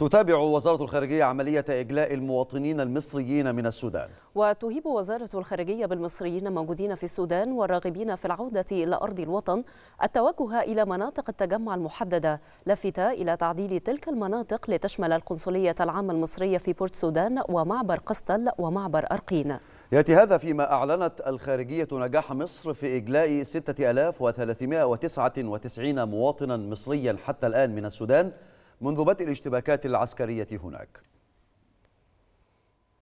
تتابع وزارة الخارجية عملية إجلاء المواطنين المصريين من السودان وتهيب وزارة الخارجية بالمصريين الموجودين في السودان والراغبين في العودة إلى أرض الوطن التوجه إلى مناطق التجمع المحددة لافتة إلى تعديل تلك المناطق لتشمل القنصلية العامة المصرية في بورت سودان ومعبر قسطل ومعبر أرقين يأتي هذا فيما أعلنت الخارجية نجاح مصر في إجلاء 6399 مواطنا مصريا حتى الآن من السودان منذ بدء الاشتباكات العسكرية هناك